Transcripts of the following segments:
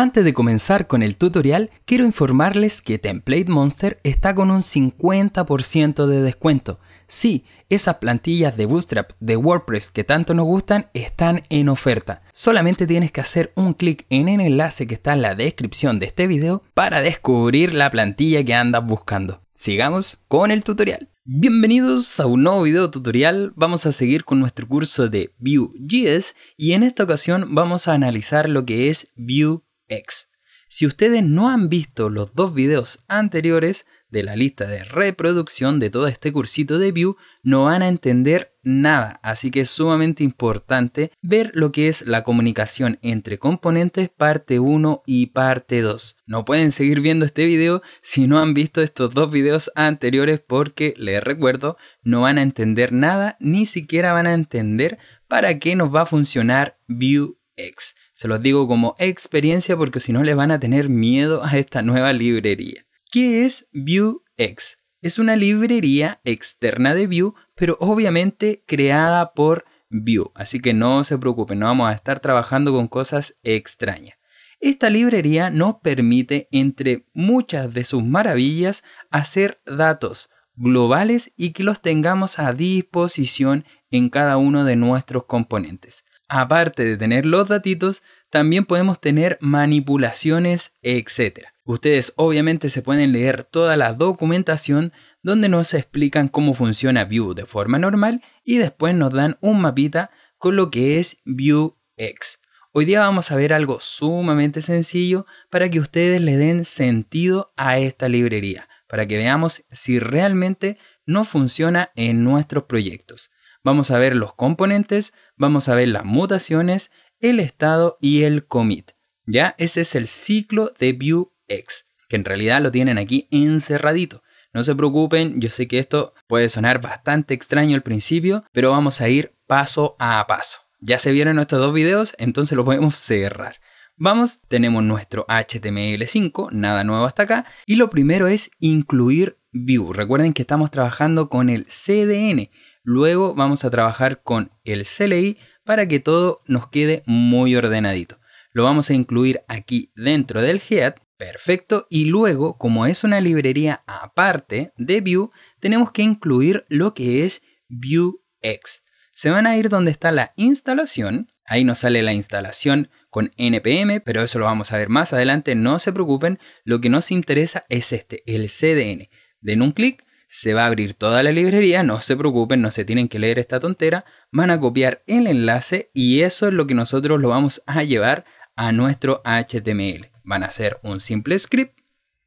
Antes de comenzar con el tutorial, quiero informarles que Template Monster está con un 50% de descuento. Sí, esas plantillas de Bootstrap de WordPress que tanto nos gustan están en oferta. Solamente tienes que hacer un clic en el enlace que está en la descripción de este video para descubrir la plantilla que andas buscando. Sigamos con el tutorial. Bienvenidos a un nuevo video tutorial, vamos a seguir con nuestro curso de Vue.js y en esta ocasión vamos a analizar lo que es Vue X. Si ustedes no han visto los dos videos anteriores de la lista de reproducción de todo este cursito de Vue, no van a entender nada, así que es sumamente importante ver lo que es la comunicación entre componentes parte 1 y parte 2. No pueden seguir viendo este video si no han visto estos dos videos anteriores porque, les recuerdo, no van a entender nada, ni siquiera van a entender para qué nos va a funcionar Vue X. Se los digo como experiencia porque si no le van a tener miedo a esta nueva librería. ¿Qué es Vuex? Es una librería externa de Vue, pero obviamente creada por Vue, así que no se preocupen, no vamos a estar trabajando con cosas extrañas. Esta librería nos permite, entre muchas de sus maravillas, hacer datos globales y que los tengamos a disposición en cada uno de nuestros componentes. Aparte de tener los datitos, también podemos tener manipulaciones, etc. Ustedes obviamente se pueden leer toda la documentación donde nos explican cómo funciona Vue de forma normal y después nos dan un mapita con lo que es Vuex. Hoy día vamos a ver algo sumamente sencillo para que ustedes le den sentido a esta librería, para que veamos si realmente no funciona en nuestros proyectos. Vamos a ver los componentes, vamos a ver las mutaciones, el estado y el commit. ¿Ya? Ese es el ciclo de Vuex, que en realidad lo tienen aquí encerradito. No se preocupen, yo sé que esto puede sonar bastante extraño al principio, pero vamos a ir paso a paso. Ya se vieron estos dos videos, entonces lo podemos cerrar. Vamos, tenemos nuestro HTML5, nada nuevo hasta acá, y lo primero es incluir Vue. Recuerden que estamos trabajando con el CDN, Luego vamos a trabajar con el CLI para que todo nos quede muy ordenadito. Lo vamos a incluir aquí dentro del head Perfecto, y luego, como es una librería aparte de Vue, tenemos que incluir lo que es Vuex. Se van a ir donde está la instalación, ahí nos sale la instalación con npm, pero eso lo vamos a ver más adelante, no se preocupen, lo que nos interesa es este, el CDN. Den un clic se va a abrir toda la librería, no se preocupen, no se tienen que leer esta tontera, van a copiar el enlace y eso es lo que nosotros lo vamos a llevar a nuestro HTML. Van a hacer un simple script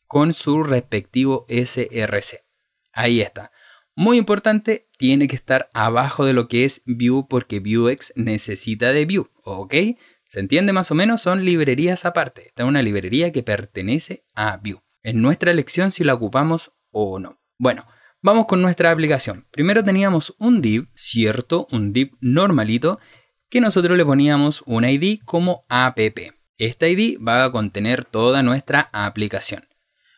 con su respectivo SRC. Ahí está. Muy importante, tiene que estar abajo de lo que es Vue porque Vuex necesita de Vue, ¿ok? ¿Se entiende más o menos? Son librerías aparte. Esta es una librería que pertenece a Vue. En nuestra elección si la ocupamos o no. Bueno, vamos con nuestra aplicación. Primero teníamos un div, cierto, un div normalito, que nosotros le poníamos un ID como app. Esta ID va a contener toda nuestra aplicación.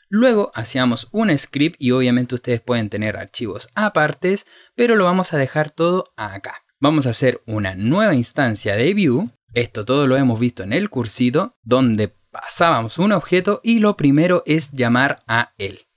Luego hacíamos un script y obviamente ustedes pueden tener archivos apartes, pero lo vamos a dejar todo acá. Vamos a hacer una nueva instancia de view. Esto todo lo hemos visto en el cursito, donde pasábamos un objeto y lo primero es llamar a él.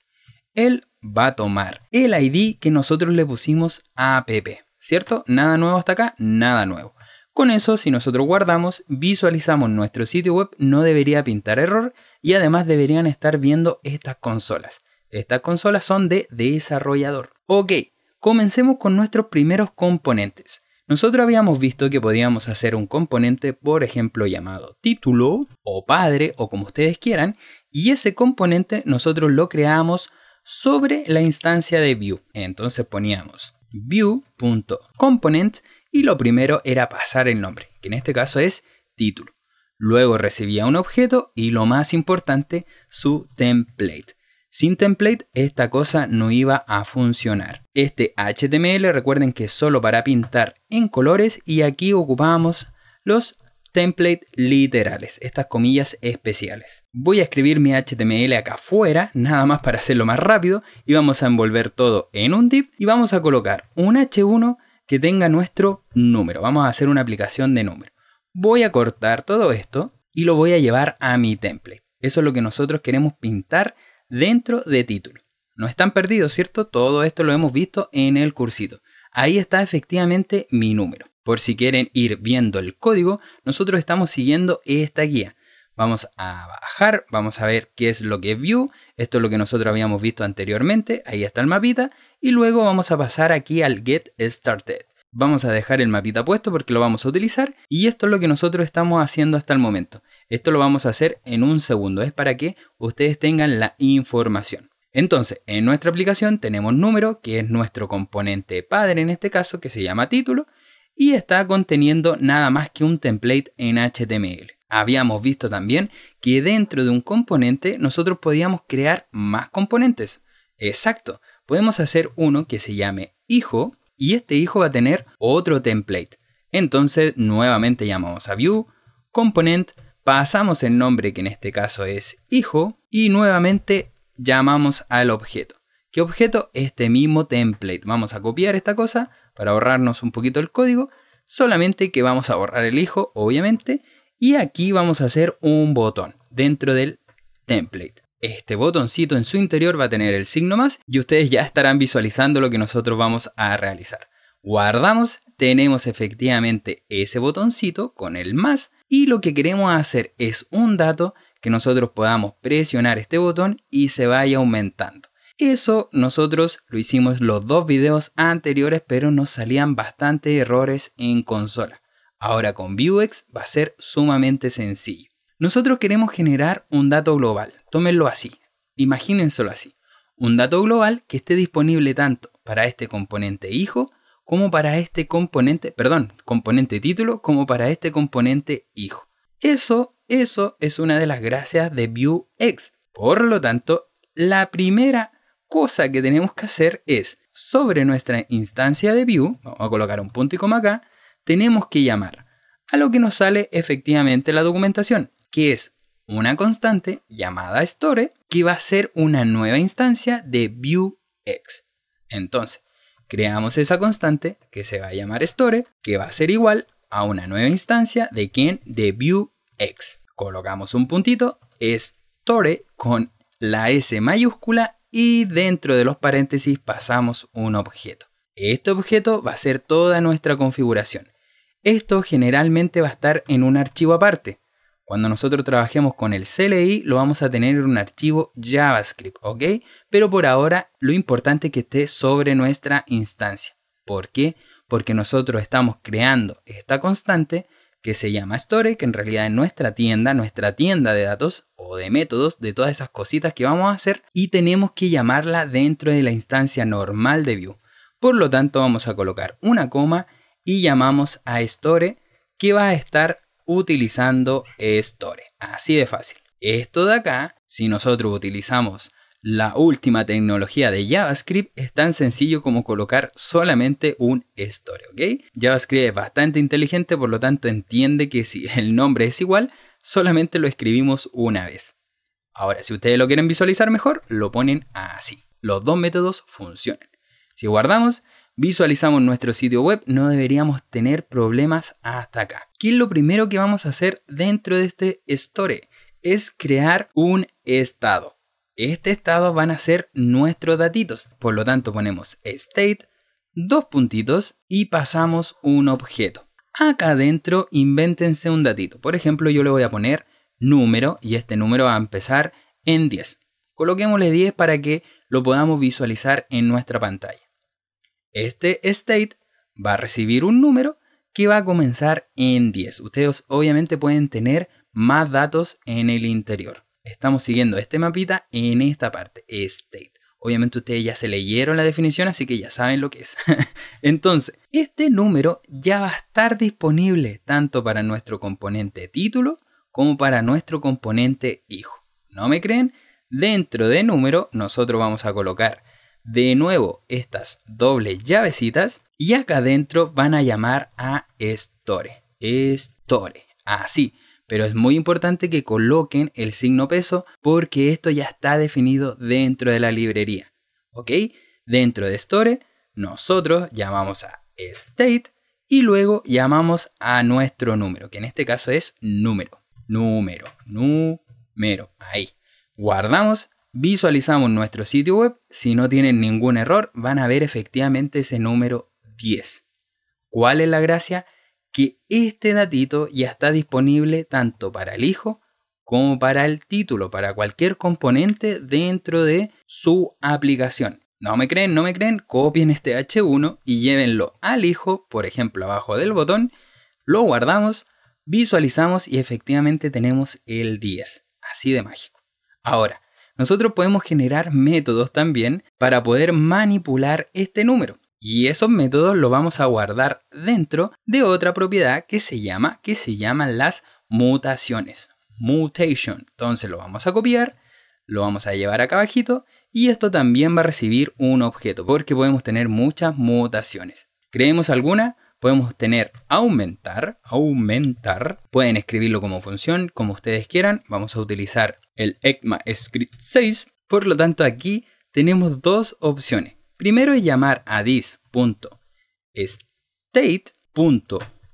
El va a tomar el ID que nosotros le pusimos a app, ¿cierto? Nada nuevo hasta acá, nada nuevo. Con eso, si nosotros guardamos, visualizamos nuestro sitio web, no debería pintar error y además deberían estar viendo estas consolas. Estas consolas son de desarrollador. Ok, comencemos con nuestros primeros componentes. Nosotros habíamos visto que podíamos hacer un componente, por ejemplo, llamado título o padre o como ustedes quieran, y ese componente nosotros lo creamos sobre la instancia de view. Entonces poníamos view.component y lo primero era pasar el nombre, que en este caso es título. Luego recibía un objeto y lo más importante, su template. Sin template esta cosa no iba a funcionar. Este HTML recuerden que es solo para pintar en colores y aquí ocupamos los template literales, estas comillas especiales. Voy a escribir mi HTML acá afuera, nada más para hacerlo más rápido, y vamos a envolver todo en un div y vamos a colocar un H1 que tenga nuestro número. Vamos a hacer una aplicación de número. Voy a cortar todo esto y lo voy a llevar a mi template. Eso es lo que nosotros queremos pintar dentro de título. No están perdidos, ¿cierto? Todo esto lo hemos visto en el cursito. Ahí está efectivamente mi número. Por si quieren ir viendo el código, nosotros estamos siguiendo esta guía. Vamos a bajar, vamos a ver qué es lo que es View. Esto es lo que nosotros habíamos visto anteriormente. Ahí está el mapita. Y luego vamos a pasar aquí al Get Started. Vamos a dejar el mapita puesto porque lo vamos a utilizar. Y esto es lo que nosotros estamos haciendo hasta el momento. Esto lo vamos a hacer en un segundo. Es para que ustedes tengan la información. Entonces, en nuestra aplicación tenemos número, que es nuestro componente padre en este caso, que se llama título y está conteniendo nada más que un template en HTML. Habíamos visto también que dentro de un componente nosotros podíamos crear más componentes. Exacto, podemos hacer uno que se llame hijo y este hijo va a tener otro template. Entonces nuevamente llamamos a view, component, pasamos el nombre que en este caso es hijo y nuevamente llamamos al objeto. ¿Qué objeto? Este mismo template. Vamos a copiar esta cosa, para ahorrarnos un poquito el código, solamente que vamos a borrar el hijo, obviamente, y aquí vamos a hacer un botón dentro del template. Este botoncito en su interior va a tener el signo más y ustedes ya estarán visualizando lo que nosotros vamos a realizar. Guardamos, tenemos efectivamente ese botoncito con el más y lo que queremos hacer es un dato que nosotros podamos presionar este botón y se vaya aumentando. Eso nosotros lo hicimos los dos videos anteriores, pero nos salían bastante errores en consola. Ahora con Vuex va a ser sumamente sencillo. Nosotros queremos generar un dato global, tómenlo así, imagínenselo así. Un dato global que esté disponible tanto para este componente hijo como para este componente, perdón, componente título como para este componente hijo. Eso, eso es una de las gracias de Vuex. Por lo tanto, la primera cosa que tenemos que hacer es, sobre nuestra instancia de view, vamos a colocar un punto y coma acá, tenemos que llamar a lo que nos sale efectivamente la documentación, que es una constante llamada store que va a ser una nueva instancia de viewX. Entonces, creamos esa constante que se va a llamar store, que va a ser igual a una nueva instancia de quien de viewX. Colocamos un puntito, store con la S mayúscula y dentro de los paréntesis pasamos un objeto. Este objeto va a ser toda nuestra configuración. Esto generalmente va a estar en un archivo aparte. Cuando nosotros trabajemos con el CLI lo vamos a tener en un archivo JavaScript, ¿ok? Pero por ahora lo importante es que esté sobre nuestra instancia. ¿Por qué? Porque nosotros estamos creando esta constante que se llama Store, que en realidad es nuestra tienda, nuestra tienda de datos o de métodos, de todas esas cositas que vamos a hacer y tenemos que llamarla dentro de la instancia normal de view Por lo tanto vamos a colocar una coma y llamamos a Store que va a estar utilizando Store. Así de fácil. Esto de acá, si nosotros utilizamos la última tecnología de JavaScript es tan sencillo como colocar solamente un store, ¿ok? JavaScript es bastante inteligente, por lo tanto entiende que si el nombre es igual, solamente lo escribimos una vez. Ahora, si ustedes lo quieren visualizar mejor, lo ponen así. Los dos métodos funcionan. Si guardamos, visualizamos nuestro sitio web, no deberíamos tener problemas hasta acá. ¿Qué es lo primero que vamos a hacer dentro de este store? Es crear un estado este estado van a ser nuestros datitos. Por lo tanto, ponemos state, dos puntitos y pasamos un objeto. Acá adentro invéntense un datito. Por ejemplo, yo le voy a poner número y este número va a empezar en 10. Coloquémosle 10 para que lo podamos visualizar en nuestra pantalla. Este state va a recibir un número que va a comenzar en 10. Ustedes obviamente pueden tener más datos en el interior estamos siguiendo este mapita en esta parte, state. Obviamente ustedes ya se leyeron la definición, así que ya saben lo que es. Entonces, este número ya va a estar disponible tanto para nuestro componente título como para nuestro componente hijo. ¿No me creen? Dentro de número nosotros vamos a colocar de nuevo estas dobles llavecitas y acá adentro van a llamar a store. Store. Así pero es muy importante que coloquen el signo peso porque esto ya está definido dentro de la librería. ¿Ok? Dentro de Store, nosotros llamamos a state y luego llamamos a nuestro número, que en este caso es número, número, número. Ahí. Guardamos, visualizamos nuestro sitio web. Si no tienen ningún error, van a ver efectivamente ese número 10. ¿Cuál es la gracia? que este datito ya está disponible tanto para el hijo como para el título, para cualquier componente dentro de su aplicación. No me creen, no me creen, copien este H1 y llévenlo al hijo, por ejemplo, abajo del botón, lo guardamos, visualizamos y efectivamente tenemos el 10. Así de mágico. Ahora, nosotros podemos generar métodos también para poder manipular este número. Y esos métodos los vamos a guardar dentro de otra propiedad que se llama, que se llaman las mutaciones. Mutation. Entonces lo vamos a copiar, lo vamos a llevar acá abajito y esto también va a recibir un objeto porque podemos tener muchas mutaciones. Creemos alguna, podemos tener aumentar, aumentar. Pueden escribirlo como función, como ustedes quieran. Vamos a utilizar el ECMAScript 6. Por lo tanto aquí tenemos dos opciones. Primero es llamar a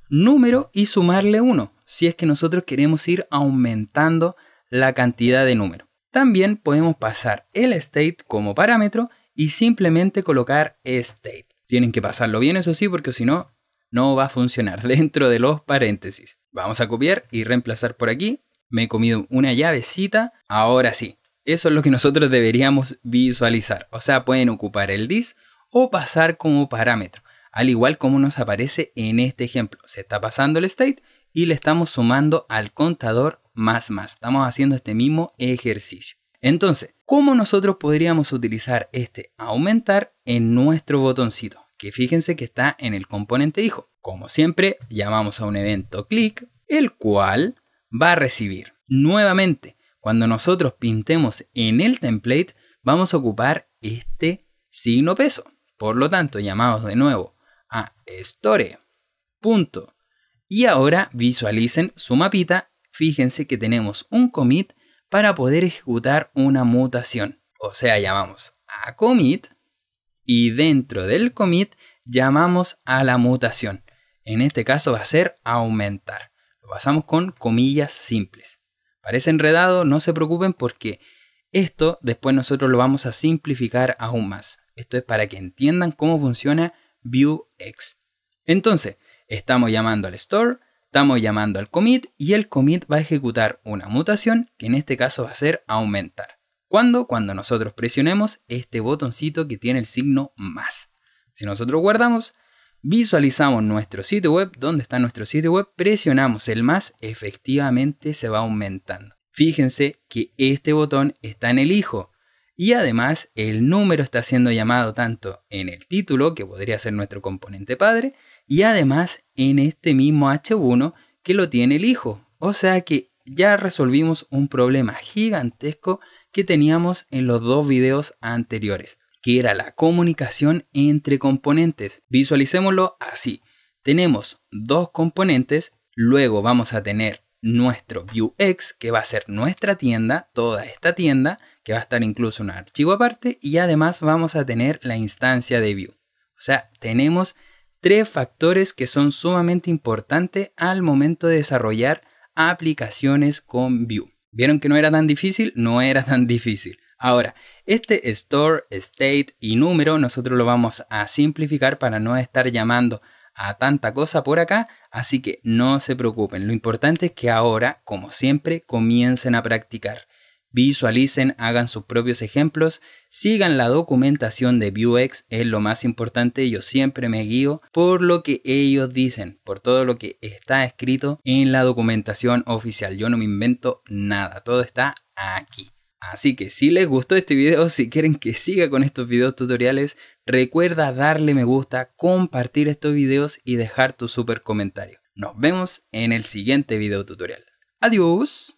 número y sumarle 1, si es que nosotros queremos ir aumentando la cantidad de número. También podemos pasar el state como parámetro y simplemente colocar state. Tienen que pasarlo bien, eso sí, porque si no, no va a funcionar dentro de los paréntesis. Vamos a copiar y reemplazar por aquí. Me he comido una llavecita. Ahora sí, eso es lo que nosotros deberíamos visualizar. O sea, pueden ocupar el dis o pasar como parámetro. Al igual como nos aparece en este ejemplo. Se está pasando el state y le estamos sumando al contador más más. Estamos haciendo este mismo ejercicio. Entonces, ¿cómo nosotros podríamos utilizar este aumentar en nuestro botoncito? Que fíjense que está en el componente hijo. Como siempre, llamamos a un evento click, el cual va a recibir nuevamente cuando nosotros pintemos en el template, vamos a ocupar este signo peso. Por lo tanto, llamamos de nuevo a store. Punto. Y ahora visualicen su mapita. Fíjense que tenemos un commit para poder ejecutar una mutación. O sea, llamamos a commit y dentro del commit llamamos a la mutación. En este caso va a ser aumentar. Lo pasamos con comillas simples parece enredado, no se preocupen porque esto después nosotros lo vamos a simplificar aún más. Esto es para que entiendan cómo funciona Vuex. Entonces, estamos llamando al store, estamos llamando al commit y el commit va a ejecutar una mutación que en este caso va a ser aumentar. ¿Cuándo? Cuando nosotros presionemos este botoncito que tiene el signo más. Si nosotros guardamos, Visualizamos nuestro sitio web, donde está nuestro sitio web, presionamos el más, efectivamente se va aumentando. Fíjense que este botón está en el hijo y además el número está siendo llamado tanto en el título, que podría ser nuestro componente padre, y además en este mismo H1 que lo tiene el hijo. O sea que ya resolvimos un problema gigantesco que teníamos en los dos videos anteriores que era la comunicación entre componentes. Visualicémoslo así. Tenemos dos componentes, luego vamos a tener nuestro Vuex, que va a ser nuestra tienda, toda esta tienda, que va a estar incluso un archivo aparte, y además vamos a tener la instancia de Vue. O sea, tenemos tres factores que son sumamente importantes al momento de desarrollar aplicaciones con Vue. ¿Vieron que no era tan difícil? No era tan difícil. Ahora, este store, state y número nosotros lo vamos a simplificar para no estar llamando a tanta cosa por acá, así que no se preocupen. Lo importante es que ahora, como siempre, comiencen a practicar. Visualicen, hagan sus propios ejemplos, sigan la documentación de Vuex, es lo más importante, yo siempre me guío por lo que ellos dicen, por todo lo que está escrito en la documentación oficial, yo no me invento nada, todo está aquí. Así que si les gustó este video, si quieren que siga con estos videos tutoriales, recuerda darle me gusta, compartir estos videos y dejar tu super comentario. Nos vemos en el siguiente video tutorial. Adiós.